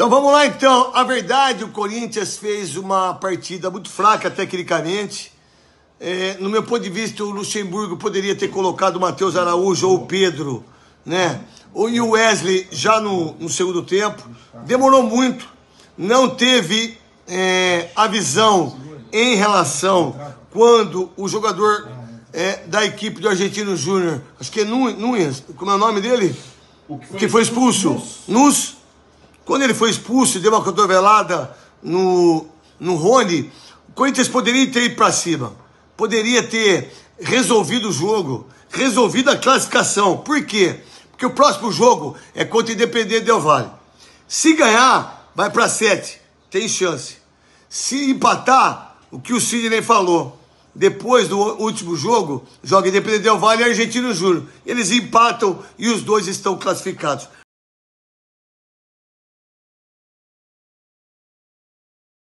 Então vamos lá então. A verdade, o Corinthians fez uma partida muito fraca tecnicamente. É, no meu ponto de vista, o Luxemburgo poderia ter colocado o Matheus Araújo ou o Pedro, né? ou E o Wesley já no, no segundo tempo. Demorou muito. Não teve é, a visão em relação quando o jogador é, da equipe do Argentino Júnior, acho que é Nunes, como é o nome dele? O que foi, que foi expulso? Nos quando ele foi expulso e deu uma cotovelada no, no Rony, o Corinthians poderia ter ido para cima. Poderia ter resolvido o jogo, resolvido a classificação. Por quê? Porque o próximo jogo é contra o Independente Del Vale. Se ganhar, vai para sete. Tem chance. Se empatar, o que o Sidney falou. Depois do último jogo, joga Independente Del Vale e Argentino Júnior. Eles empatam e os dois estão classificados.